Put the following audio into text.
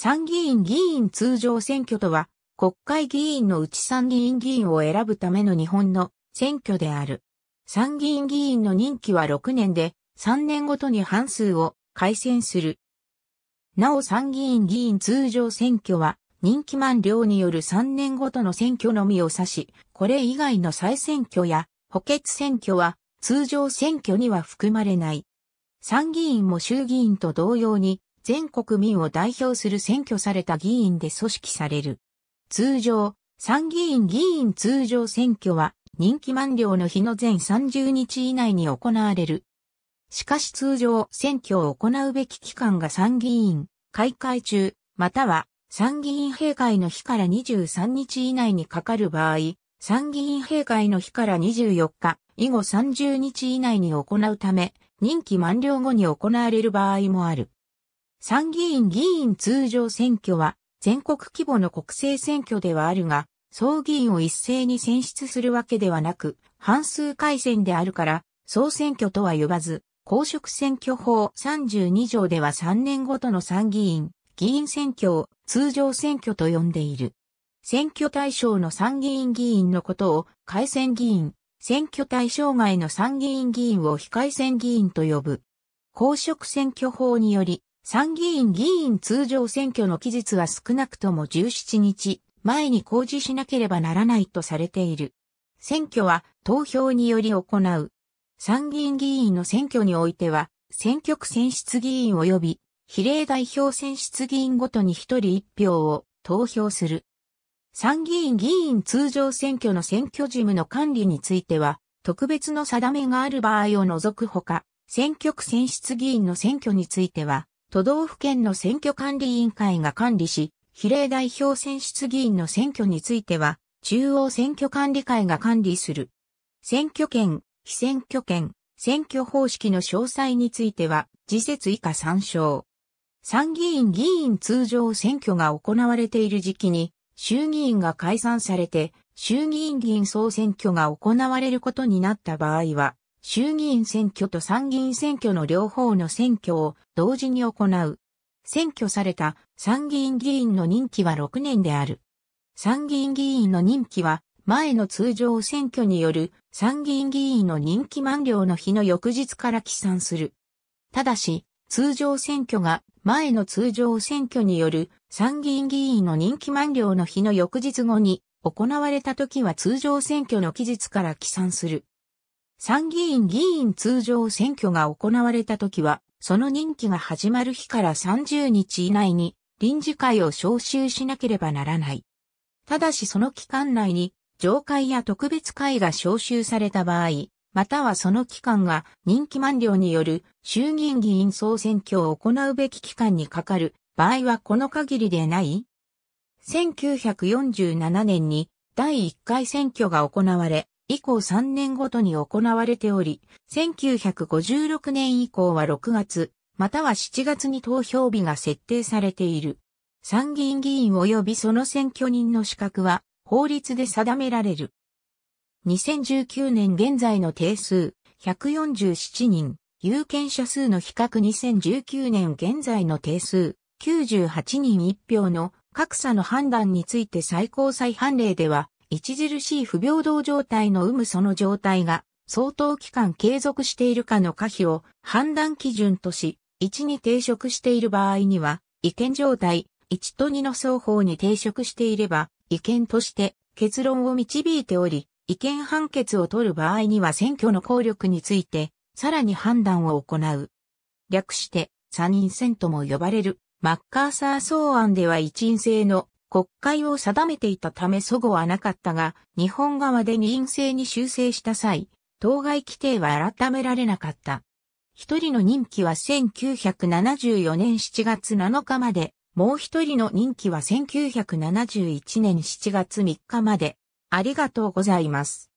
参議院議員通常選挙とは、国会議員のうち参議院議員を選ぶための日本の選挙である。参議院議員の任期は6年で、3年ごとに半数を改選する。なお参議院議員通常選挙は、任期満了による3年ごとの選挙のみを指し、これ以外の再選挙や補欠選挙は通常選挙には含まれない。参議院も衆議院と同様に全国民を代表する選挙された議員で組織される。通常、参議院議員通常選挙は任期満了の日の前30日以内に行われる。しかし通常選挙を行うべき期間が参議院開会中、または参議院閉会の日から23日以内にかかる場合、参議院閉会の日から24日、以後30日以内に行うため、任期満了後に行われる場合もある。参議院議員通常選挙は全国規模の国政選挙ではあるが、総議員を一斉に選出するわけではなく、半数改選であるから、総選挙とは呼ばず、公職選挙法32条では3年ごとの参議院、議員選挙を通常選挙と呼んでいる。選挙対象の参議院議員のことを改選議員、選挙対象外の参議院議員を非改選議員と呼ぶ。公職選挙法により、参議院議員通常選挙の期日は少なくとも17日前に公示しなければならないとされている。選挙は投票により行う。参議院議員の選挙においては、選挙区選出議員及び比例代表選出議員ごとに一人一票を投票する。参議院議員通常選挙の選挙事務の管理については、特別の定めがある場合を除くほか、選挙区選出議員の選挙については、都道府県の選挙管理委員会が管理し、比例代表選出議員の選挙については、中央選挙管理会が管理する。選挙権、非選挙権、選挙方式の詳細については、次節以下参照。参議院議員通常選挙が行われている時期に、衆議院が解散されて、衆議院議員総選挙が行われることになった場合は、衆議院選挙と参議院選挙の両方の選挙を同時に行う。選挙された参議院議員の任期は6年である。参議院議員の任期は前の通常選挙による参議院議員の任期満了の日の翌日から起算する。ただし、通常選挙が前の通常選挙による参議院議員の任期満了の日の翌日後に行われた時は通常選挙の期日から起算する。参議院議員通常選挙が行われた時は、その任期が始まる日から30日以内に臨時会を招集しなければならない。ただしその期間内に上会や特別会が招集された場合、またはその期間が任期満了による衆議院議員総選挙を行うべき期間にかかる場合はこの限りでない ?1947 年に第1回選挙が行われ、以降3年ごとに行われており、1956年以降は6月、または7月に投票日が設定されている。参議院議員及びその選挙人の資格は法律で定められる。2019年現在の定数147人、有権者数の比較2019年現在の定数98人1票の格差の判断について最高裁判例では著しい不平等状態の有無その状態が相当期間継続しているかの可否を判断基準とし、1に抵触している場合には、違憲状態、1と2の双方に抵触していれば、違憲として結論を導いており、違憲判決を取る場合には選挙の効力について、さらに判断を行う。略して、三人選とも呼ばれる、マッカーサー草案では一員制の国会を定めていたため祖語はなかったが、日本側で二院制に修正した際、当該規定は改められなかった。一人の任期は1974年7月7日まで、もう一人の任期は1971年7月3日まで。ありがとうございます。